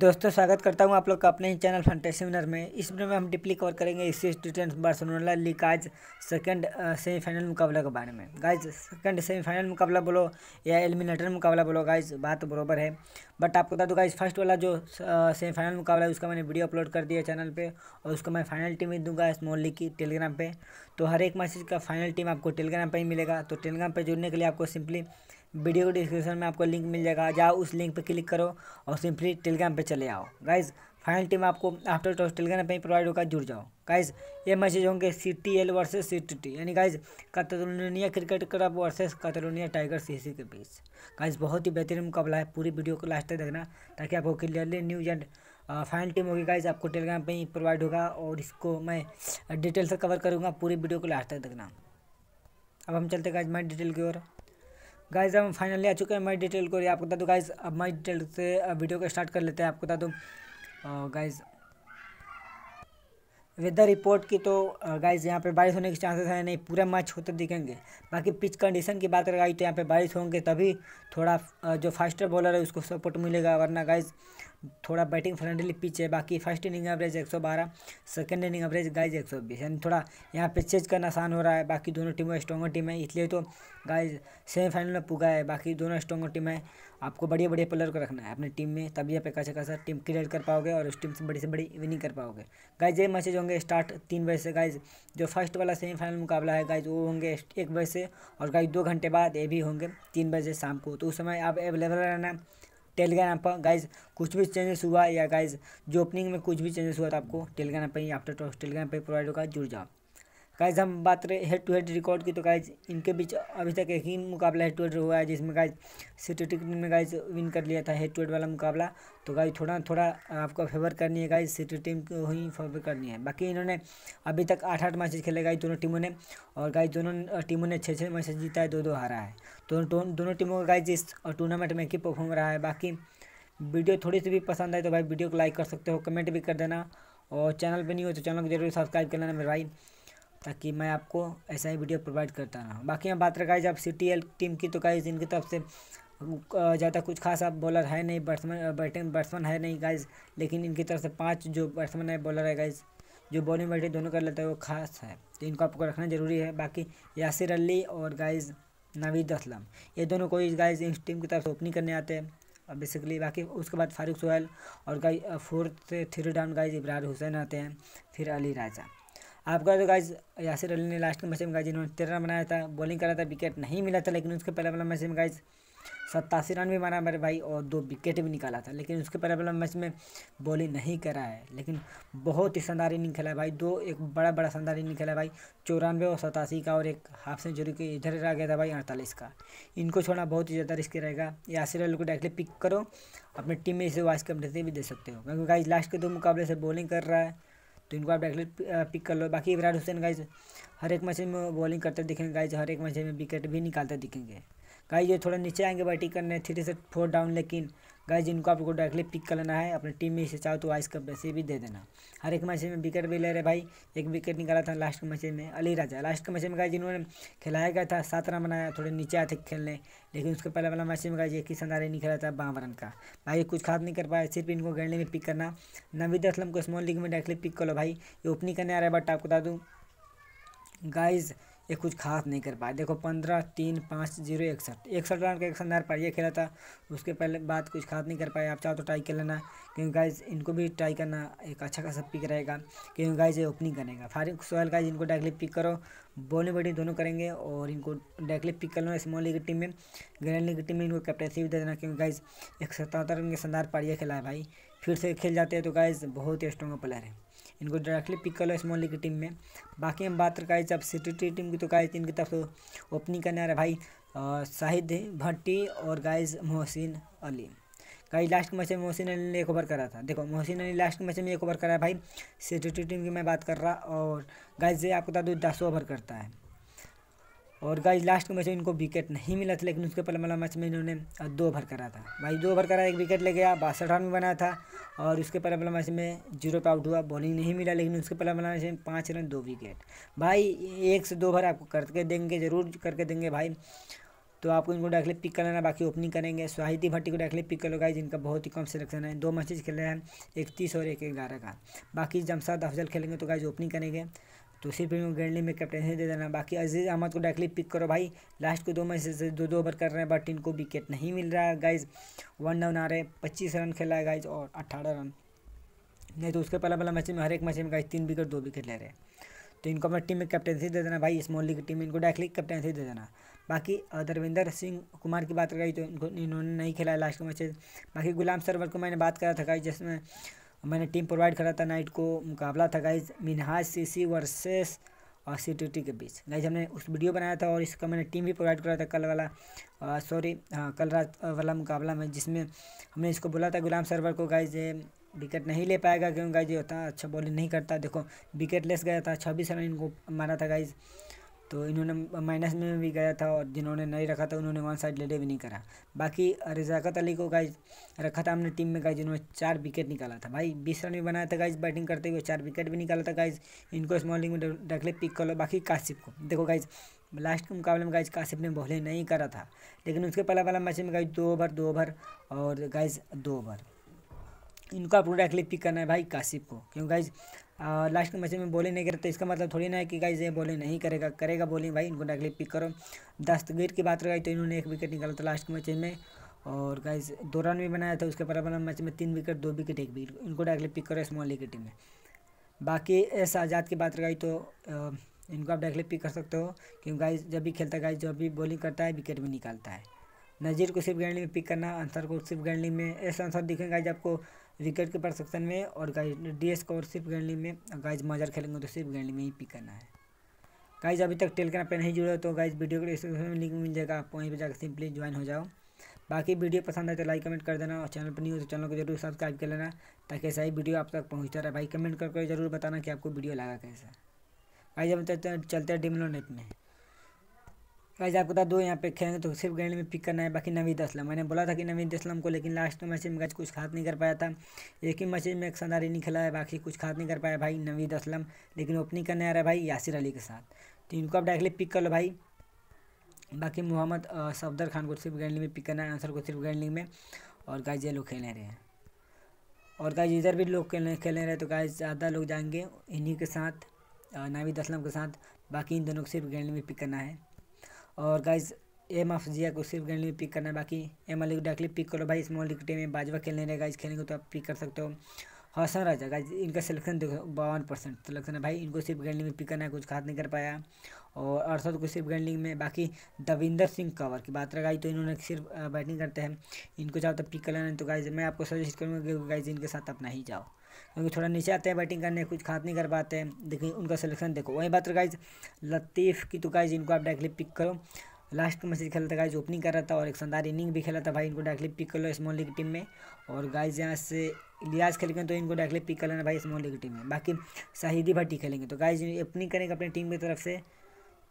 दोस्तों स्वागत करता हूं आप लोग का अपने ही चैनल फंटेसी विनर में इस वीडियो में हम डिप्ली कवर करेंगे इसी स्टूडेंट बार्सलोना लीग आज सेकेंड सेमीफाइनल मुकाबले के बारे में गाइज सेकेंड सेमीफाइनल मुकाबला बोलो या एलिमिनेटर मुकाबला बोलो गाइज बात तो बरोबर है बट आपको बता दो गाइज फर्स्ट वाला जो सेमीफाइनल मुकाबला है उसका मैंने वीडियो अपलोड कर दिया चैनल पर और उसको मैं फाइनल टीम ही दूंगा स्मॉल लीग की टेलीग्राम पर तो हर एक मैसेज का फाइनल टीम आपको टेलीग्राम पर ही मिलेगा तो टेलीग्राम पर जुड़ने के लिए आपको सिंपली वीडियो के डिस्क्रिप्शन में आपको लिंक मिल जाएगा जाओ उस लिंक पर क्लिक करो और सिंपली टेलीग्राम पर चले आओ गाइज फाइनल टीम आपको आफ्टर टॉस टेलीग्राम ही प्रोवाइड होगा जुड़ जाओ गाइज ये मैसेज होंगे C T L versus C T T यानी guys Catalonia cricket club versus Catalonia tiger C C के बीच गाइज बहुत ही बेहतरीन मुकाबला है पूरी वीडियो को लास्ट तक देखना ताकि आपको clearly news and final team होगी गाइज आपको टेलीग्राम पर ही प्रोवाइड होगा और इसको मैं डिटेल से कवर करूँगा पूरी वीडियो को लास्ट तक देखना अब हम चलते गाइज मैं डिटेल की ओर गाइज हम फाइनली आ चुके हैं माई डिटेल को आपको बता दो गाइज अब माई डिटेल से वीडियो को स्टार्ट कर लेते हैं आपको बता दो गाइज वेदर रिपोर्ट की तो गाइज यहाँ पे बारिश होने के चांसेस हैं नहीं पूरा मैच होते दिखेंगे बाकी पिच कंडीशन की बात करें गाइज तो यहाँ पे बारिश होंगे तभी थोड़ा जो फास्टर बॉलर है उसको सपोर्ट मिलेगा वरना गाइज थोड़ा बैटिंग फ्रेंडली पिच है बाकी first inning average 112 second inning average guys 120 यानी थोड़ा यहाँ पे चेज करना आसान हो रहा है बाकी दोनों टीमों स्ट्रॉगर टीम है इसलिए तो गाइज सेमीफाइनल में पुगा है बाकी दोनों स्ट्रॉगर टीम है आपको बढ़िया बढ़िया प्लेयर को रखना है अपनी टीम में तभी आप एक अच्छा खासा टीम क्रिएट कर पाओगे और उस टीम से बड़ी से बड़ी विनिंग कर पाओगे गाइज ये मैचेज होंगे स्टार्ट तीन बजे से गाइज जो फर्स्ट वाला सेमीफाइनल मुकाबला है गाइज वो होंगे एक बजे से और गाइज दो घंटे बाद ये भी होंगे तीन बजे शाम को तो उस समय आप अवेलेबल रहना टेलीग्राम पर गाइज कुछ भी चेंजेस हुआ या गाइज जो ओपनिंग में कुछ भी चेंजेस हुआ तो आपको टेलीग्राम पर ही आफ्टर टेलीग्राम पर प्रोवाइड होगा जुड़ जाओ गाइज हम बात करें हेड टू हेड रिकॉर्ड की तो गाइज इनके बीच अभी तक एक ही मुकाबला हेड टू हेड हुआ है जिसमें गाइज सिटी टीम ने गाइज विन कर लिया था हेड टू हेड वाला मुकाबला तो गाइज थोड़ा थोड़ा आपको फेवर करनी है गाइज सिटी टीम को ही फेवर करनी है बाकी इन्होंने अभी तक आठ आठ मैचेज खेले गाई दोनों टीमों ने और गाइज दोनों टीमों ने छः छः मैचेज जीता है दो दो हारा है तो दोनों टीमों का गाइज इस टूर्नामेंट में ही परफॉर्म रहा है बाकी वीडियो थोड़ी सी भी पसंद आए तो भाई वीडियो को लाइक कर सकते हो कमेंट भी कर देना और चैनल पर नहीं हो तो चैनल को जरूर सब्सक्राइब कर लेना मेरे भाई ताकि मैं आपको ऐसा ही वीडियो प्रोवाइड करता रहा बाकी यहाँ बात रखा जब सी टीम की तो गाइज इनकी तरफ से ज़्यादा कुछ खास आप बॉलर है नहीं बैट्समैन बैटिंग बैट्समैन है नहीं गाइज लेकिन इनकी तरफ से पाँच जो बैट्समैन है बॉलर है गाइज जो बॉलिंग बैटिंग दोनों कर लेता है वो खास है तो इनको आपको रखना ज़रूरी है बाकी यासिर अली और गाइज नावीद असलम ये दोनों कोई गाइज इस टीम की तरफ से ओपनिंग करने आते हैं और बेसिकली बाकी उसके बाद फारूक सोहेल और guys fourth three down guys Ibrar Hussain आते हैं फिर अली राजा आपका तो गाइज यासिर अली ने लास्ट के मैच में गाइज इन्होंने तेरह रन बनाया था बॉलिंग करा था विकेट नहीं मिला था लेकिन उसके पहले वाला मैच में गाइज सत्तासी रन भी मारा मेरे भाई और दो विकेट भी निकाला था लेकिन उसके पहले वाला मैच में बॉलिंग नहीं करा है लेकिन बहुत ही शानदार इनिंग खेला भाई दो एक बड़ा बड़ा शानदार इनिंग खेला भाई चौरानवे और सतासी का और एक हाफ सेंचुरी के इधर आ गया था भाई अड़तालीस का इनको छोड़ना बहुत ही ज़्यादा रिस्की रहेगा यासिर अली को डायरेक्टली पिक करो अपनी टीम में इसे वाइस कैप्टनसी भी दे सकते हो क्योंकि गाइज लास्ट के दो मुकाबले से बॉलिंग कर रहा है तो इनको आप डायरेक्ट पिक कर लो बाकी विराट हुसैन गाइज हर एक मैच में बॉलिंग करते दिखेंगे गाइज हर एक मैच में विकेट भी निकालते दिखेंगे गाइज ये थोड़ा नीचे आएंगे बैटिंग करने थ्री से फोर डाउन लेकिन गाइज जिनको आपको डायरेक्टली पिक कर लेना है अपने टीम में से चाहो तो वाइस कप वैसे भी दे देना हर एक मैच में विकेट भी ले रहे भाई एक विकेट निकाला था लास्ट के मैच में अली राजा लास्ट के मैच में गाइज इन्होंने खिलाया गया था सात रन बनाया थोड़े नीचे आए थे खेलने लेकिन उसके पहले वाला मैच में गाइज एक ही संधारे नहीं खेला था बावन रन का भाई कुछ खास नहीं कर पाया सिर्फ इनको गेंडे में पिक करना नवीद असलम को स्मॉल लीग में डायरेक्टली पिक कर लो भाई ये ओपनिंग करने आ रहा है बट आपको बता दूँ गाइज़ ये कुछ खास नहीं कर पाए देखो पंद्रह तीन पाँच जीरो इकसठ इकसठ रन का एक संधार पाइए खेला था उसके पहले बात कुछ खास नहीं कर पाए आप चाहो तो ट्राई कर लेना क्योंकि गाइज इनको भी ट्राई करना एक अच्छा खासा पिक रहेगा क्योंकि गाइज ये ओपनिंग करेगा फारूक सोहेल गाइज इनको डायरेक्टली पिक करो बॉलिंग बैटिंग दोनों करेंगे और इनको डायरेक्टली पिक कर लो स्मॉल लीग की टीम में ग्रैंड लीग की टीम में इनको कैप्टनसी भी दे देना क्योंकि गाइज एक सतहत्तर रन के संधार पाड़िया खेला है भाई फिर से खेल जाते हैं तो गाइज बहुत ही स्ट्रॉन्ग प्लेयर है इनको डायरेक्टली पिक कर लो स्मॉल लीग की टीम में बाकी हम बात करें जब सिटी टीम की तो गाइज इनकी तरफ ओपनिंग करने आ रहा भाई शाहिद भट्टी और guys Mohsin Ali guys last match में मोहसिन अली ने एक ओवर करा था देखो मोहसिन अली लास्ट मैच में एक ओवर करा है भाई सिटी टीम की मैं बात कर रहा और गाइज आपको बता दो दस ओवर करता है और गाइज लास्ट के मैच में इनको विकेट नहीं मिला था लेकिन उसके पहले वाला मैच में इन्होंने दो ओवर करा था भाई दो ओवर करा एक विकेट ले गया बासठ रन बनाया था और उसके पहले वाला मैच में जीरो पे आउट हुआ बॉलिंग नहीं मिला लेकिन उसके पहले वाला मैच में पाँच रन दो विकेट भाई एक से दो ओवर आपको करके देंगे ज़रूर करके देंगे भाई तो आपको इनको डायरेक्टली पिक कर लेना बाकी ओपनिंग करेंगे स्वाहिति भट्टी को डायरेक्टली पिक कर लो गाइज इनका बहुत ही कम सिलेक्शन है दो मैचेज खेले हैं इकतीस और एक ग्यारह का बाकी जमशाद अफजल खेलेंगे तो गाइज ओपनिंग करेंगे तो उसी में गेंडली में कैप्टनसी दे देना बाकी अजीज़ अहमद को डायरेक्टली पिक करो भाई लास्ट को दो मैच से दो दो ओवर कर रहे हैं बट इनको विकेट नहीं मिल रहा है गाइज वन डाउन आ रहे हैं पच्चीस रन खेला है गाइज और अट्ठारह रन नहीं तो उसके पहला पहला मैच में हर एक मैच में गाइज तीन विकेट दो विकेट ले रहे हैं तो इनको अपने टीम में कैप्टनसी दे देना भाई स्मॉल लीग की टीम में इनको डायरेक्टली कैप्टनसी दे देना बाकी धर्मेंद्र सिंह कुमार की बात करी तो इनको इन्होंने नहीं खेला लास्ट के मैचेज बाकी गुलाम सरवर को मैंने बात करा था गाइज जिसमें मैंने टीम प्रोवाइड करा था नाइट को मुकाबला था गाइज मिनहाज सीसी वर्सेस और सी टी टी के बीच गाइज हमने उस वीडियो बनाया था और इसका मैंने टीम भी प्रोवाइड करा था कल वाला सॉरी हाँ कल रात वाला मुकाबला में जिसमें हमने इसको बोला था गुलाम सरवर को गाइज विकेट नहीं ले पाएगा क्योंकि गाइज ये होता अच्छा बॉलिंग नहीं करता देखो विकेट लेस गया था छब्बीस रन इनको मारा था गाइज तो इन्होंने माइनस में भी गया था और जिन्होंने नहीं रखा था उन्होंने वन साइड लेडे भी नहीं करा बाकी रिजाकत अली को गाइज रखा था हमने टीम में गाइज इन्होंने चार विकेट निकाला था भाई बीस रन भी बनाया था गाइज बैटिंग करते हुए चार विकेट भी निकाला था गाइज इनको स्मॉलिंग में रख ले पिक कर लो बाकी काशिप को देखो गाइज लास्ट के मुकाबले में गाइज काशिप ने बॉलिंग नहीं करा था लेकिन उसके पहला वाला मैच में गाइज दो ओवर दो ओवर और गाइज दो ओवर इनको आप डायरेक्टली पिक करना है भाई काशिप को क्योंकि गाइज और लास्ट के मैसेज में बॉलिंग नहीं तो इसका मतलब थोड़ी ना है कि गाइज ये बॉलिंग नहीं करेगा करेगा बॉलिंग भाई इनको डायरेक्टली पिक करो दस्तगीर की बात रही तो इन्होंने एक विकेट निकाला था लास्ट के मैच में और गाइज दो रन भी बनाया था उसके बराबर मैच में तीन विकेट दो विकेट एक विकेट इनको डायरेक्टली पिक करो स्मॉल लीग की टीम में बाकी एस आज़ाद की बात रही तो इनको आप डायरेक्टली पिक कर सकते हो क्योंकि गाइज जब भी खेलता है गाइज जब भी बॉलिंग करता है विकेट भी निकालता है नज़ीर को सिर्फ गैंडली में पिक करना अंसर को सिर्फ गैंडली में ऐसा आंसर दिखेगा गाइज आपको विकेट के सेक्शन में और गाइज डी एस को सिर्फ गेंडली में गाइज मजर खेलेंगे तो सिर्फ गैंडली में ही पिक करना है गाइज अभी तक टेलीग्राम पे नहीं जुड़े तो गाइज वीडियो को डिस्क्रिप्शन में लिंक मिल जाएगा आप वहीं पर जाकर सिंपली ज्वाइन हो जाओ बाकी वीडियो पसंद आए तो लाइक कमेंट कर देना और चैनल पर नहीं हो तो चैनल को जरूर सब्सक्राइब कर लेना ताकि ऐसा ही वीडियो आप तक पहुँचता रहे भाई कमेंट करके जरूर बताना कि आपको वीडियो लगा कैसा गाइज अब तो चलते हैं डिमलो नेट में गाइज आपको बता दो यहाँ पे खेलेंगे तो सिर्फ गेंद में पिक करना है बाकी नवीद असलम मैंने बोला था कि नवीद असलम को लेकिन लास्ट मैच में गाइज कुछ खास नहीं कर पाया था एक ही मैच में एक संदारी इनिंग खेला है बाकी कुछ खास नहीं कर पाया भाई नवीद असलम लेकिन ओपनिंग करने आ रहा है भाई यासिर अली के साथ तो इनको आप डायरेक्टली पिक कर लो भाई बाकी मोहम्मद सफदर खान को सिर्फ ग्रैंड में पिक करना है आंसर को सिर्फ ग्रैंड में और गाइज ये लोग खेलने रहे हैं और गाइज इधर भी लोग खेलने खेलने रहे तो गाइज ज़्यादा लोग जाएंगे इन्हीं के साथ नाविद असलम के साथ बाकी इन दोनों को सिर्फ ग्रैंड में पिक करना है और गाइज एम ऑफ जिया को सिर्फ गेंड में पिक करना है बाकी एम अली को डायरेक्टली पिक करो भाई स्मॉल डिक्टे में बाजवा खेलने रहे गाइज खेलेंगे तो आप पिक कर सकते हो हसन हाँ, राजा गाइज इनका सिलेक्शन देखो बावन परसेंट सिलेक्शन है भाई इनको सिर्फ गेंडलिंग में पिक करना है कुछ खास नहीं कर पाया और अरसद को सिर्फ गेंडलिंग में बाकी दविंदर सिंह कंवर की बात रहा गाई तो इन्होंने सिर्फ बैटिंग करते हैं इनको जाओ तो पिक कर लेना तो गाइज मैं आपको सजेस्ट करूँगा गाइज इनके साथ अपना ही जाओ क्योंकि थोड़ा नीचे आते हैं बैटिंग करने कुछ खास नहीं कर पाते हैं देखिए उनका सिलेक्शन देखो वही बात गाइज लतीफ़ की तो गाइज इनको आप डायरेक्टली पिक करो लास्ट मैसेज खेला था गाइज ओपनिंग कर रहा था और एक शानदार इनिंग भी खेला था भाई इनको डायरेक्टली पिक कर लो स्मॉल लीग टीम में और गाइज यहाँ से लियाज खेल तो इनको डायरेक्टली पिक कर लेना भाई स्मॉल लीग टीम में बाकी शाहिदी भट्टी खेलेंगे तो गाइज ओपनिंग करेंगे अपनी टीम की तरफ से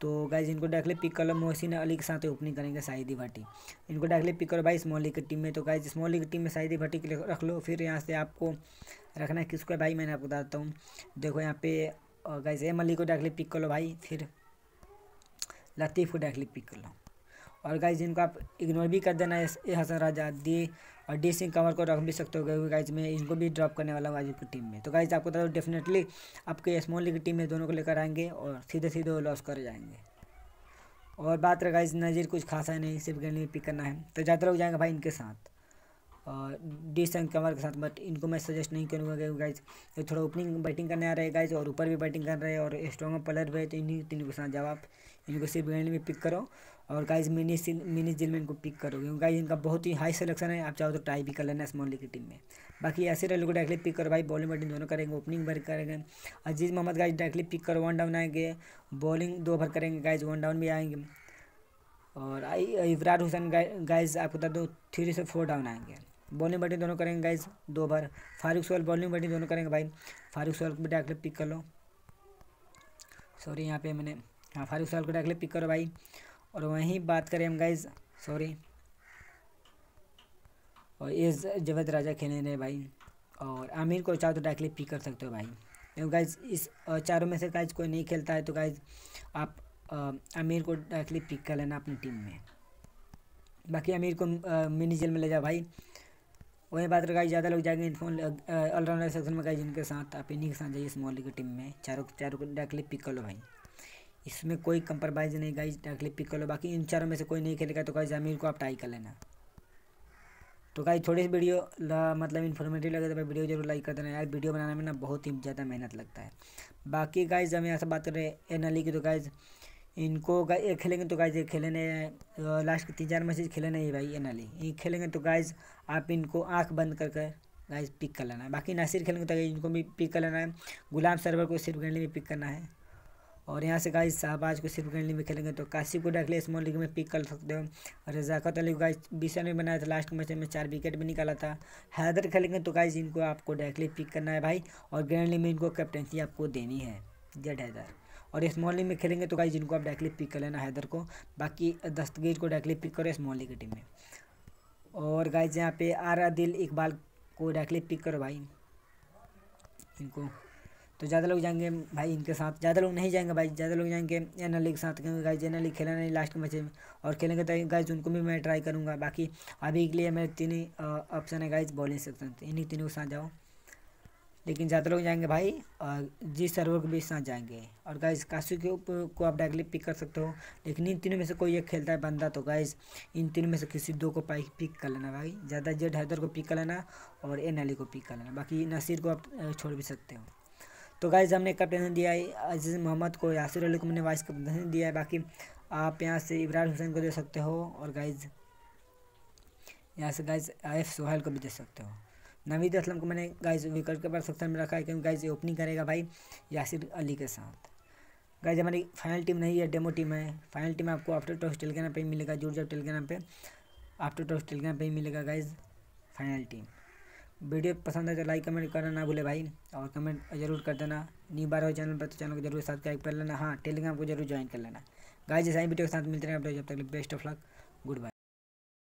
तो गाइज इनको डायरेक्टली पिक कर लो मोहसिन अली के साथ ओपनिंग करेंगे शाहिदी भट्टी इनको डाकले पिक करो भाई स्मॉल लीग की टीम में तो गाइज स्मॉल लीग की टीम में शाहिदी भट्टी के लिए रख लो फिर यहाँ से आपको रखना है किसको है भाई मैंने आपको बताता हूँ देखो यहाँ पे गाइज एम अली को डायरेक्टली पिक कर लो भाई फिर लतीफ़ को डायरेक्टली पिक कर लो और गाइज इनको आप इग्नोर भी कर देना ए हसन राजा दी और डी सिंह कंवर को रख भी सकते हो क्योंकि गाइज मैं इनको भी ड्रॉप करने वाला हूँ आज की टीम में तो गाइज आपको बता दो डेफिनेटली आपके स्मॉल लीग टीम में दोनों को लेकर आएंगे और सीधे सीधे लॉस कर जाएंगे और बात रहा गाइज नज़ीर कुछ खासा है नहीं सिर्फ गेंद पिक करना है तो ज़्यादा लोग जाएंगे भाई इनके साथ और डी सिंह कंवर के साथ बट इनको मैं सजेस्ट नहीं करूँगा क्योंकि गाइज ये थोड़ा ओपनिंग बैटिंग करने आ रहे हैं गाइज और ऊपर भी बैटिंग कर रहे हैं और स्ट्रॉन्ग प्लेयर भी है तो इन्हीं तीनों के साथ जवाब इनको सिर्फ ग्रैंड में पिक करो और गाइज मिनी सिल मिनी जिल में इनको पिक करो क्योंकि गाइज इनका बहुत ही हाई सिलेक्शन है आप चाहो तो ट्राई भी कर लेना स्मॉल लीग की टीम में बाकी ऐसे लोग को डायरेक्टली पिक करो भाई बॉलिंग बैटिंग दोनों करेंगे ओपनिंग भर करेंगे Aziz Mohammad guys directly pick करो वन डाउन आएंगे बॉलिंग दो ओवर करेंगे गाइज वन डाउन भी आएंगे और इमरान हुसैन गाइज आपको बता दो थ्री से फोर डाउन आएंगे बॉलिंग बैटिंग दोनों करेंगे गाइज दो over Farooq Sohail bowling batting दोनों करेंगे भाई फारूक सोल भी डायरेक्टली पिक कर लो सॉरी यहाँ पे मैंने हाँ फारूक साल को डाकले पिक करो भाई और वहीं बात करें हम गाइज सॉरी और ये जवेद राजा खेलने रहे भाई और आमिर को चाहो तो डाकले पिक कर सकते हो भाई देखो गाइज इस चारों में से गाइज कोई नहीं खेलता है तो गाइज आप आमिर को डायरेक्टली पिक कर लेना अपनी टीम में बाकी आमिर को मिनी जेल में ले जाओ भाई वही बात रहा ज़्यादा लोग जाएंगे ऑलराउंडर सेक्शन में गाइज इनके साथ आप इन्हीं के साथ जाइए स्मॉल लीग की टीम में चारों चारों को डायरेक्टली पिक कर लो भाई इसमें कोई कंप्रोमाइज़ नहीं गाइज डायरेक्टली पिक कर लो बाकी इन चारों में से कोई नहीं खेलेगा तो गाइज जमीन को आप ट्राई कर लेना तो गाइज थोड़ी सी वीडियो मतलब इन्फॉर्मेटिव लगे तो भाई वीडियो जरूर लाइक कर देना यार वीडियो बनाने में ना बहुत ही ज़्यादा मेहनत लगता है बाकी गाइज हम यहाँ से बात करें एन अली की तो गाइज इनको एक खेलेंगे तो गाइज ये है लास्ट के तीन चार मैसेज खेले नहीं भाई एन अली ये खेलेंगे तो गाइज आप इनको आँख बंद करके गाइज पिक कर लेना है बाकी नासिर खेलेंगे तो इनको भी पिक कर लेना है गुलाम सर्वर को सिर्फ गेंडली e में पिक करना है और यहाँ से गाइस शाहबाज को सिर्फ ग्रैंड में खेलेंगे तो काशी को डायरेक्टली स्मॉल लीग में पिक कर सकते हो और रजाकत अली को गाइस बीस रन में बनाया था लास्ट मैच में चार विकेट भी निकाला था हैदर खेलेंगे तो गाइस इनको आपको डायरेक्टली पिक करना है भाई और ग्रैंड में इनको कैप्टनसी आपको देनी है जेड हैदर और स्मॉल लीग में खेलेंगे तो गाइस इनको आप डायरेक्टली पिक कर लेना हैदर को बाकी दस्तगीर को डायरेक्टली पिक करो स्मॉल लीग की टीम में और गाइज यहाँ पे आरा दिल इकबाल को डायरेक्टली पिक करो भाई इनको तो ज़्यादा लोग जाएंगे भाई इनके साथ ज़्यादा लोग नहीं जाएंगे भाई ज़्यादा लोग जाएंगे एन एल के साथ क्योंकि गाइज एन एल खेला नहीं लास्ट के मैच में और खेलेंगे तो गाइज उनको भी मैं ट्राई करूँगा बाकी अभी के लिए मेरे तीन ही ऑप्शन है गाइज बॉलिंग सेक्शन इन्हीं तीनों के साथ जाओ लेकिन ज़्यादा लोग जाएंगे भाई और जी सर्वर के भी साथ जाएंगे और गाइज काशू के ऊपर को आप डायरेक्टली पिक कर सकते हो लेकिन इन तीनों में से कोई एक खेलता है बंदा तो गाइज इन तीनों में से किसी दो को पाई पिक कर लेना भाई ज़्यादा जेड हैदर को पिक कर लेना और एन को पिक कर लेना बाकी नसीर को आप छोड़ भी सकते हो तो गाइज हमने कप्तान दिया है अजीज़ मोहम्मद को यासिर अली को मैंने वाइस कप्तान दिया है बाकी आप यहाँ से इमरान हुसैन को दे सकते हो और गाइज यहाँ से गाइज आरिफ सोहेल को भी दे सकते हो नवीद असलम को मैंने गाइज विकेट कीपर सेक्शन में रखा है क्योंकि गाइज ओपनिंग करेगा भाई यासिर अली के साथ गाइज हमारी फाइनल टीम नहीं है डेमो टीम है फाइनल टीम आपको आफ्टर टॉस पर ही मिलेगा जुड़ जाओ टेलीग्राम पर आफ्टर टॉस टेलीग्राम पर ही मिलेगा गाइज फाइनल टीम वीडियो पसंद आए तो लाइक कमेंट करना ना भूले भाई और कमेंट जरूर कर देना नी बार हो चैनल पर तो चैनल को जरूर सब्सक्राइब कर लेना हाँ टेलीग्राम को जरूर ज्वाइन कर लेना गाय जैसा वीडियो के साथ मिलते हैं अपडेट जब तक best of luck good bye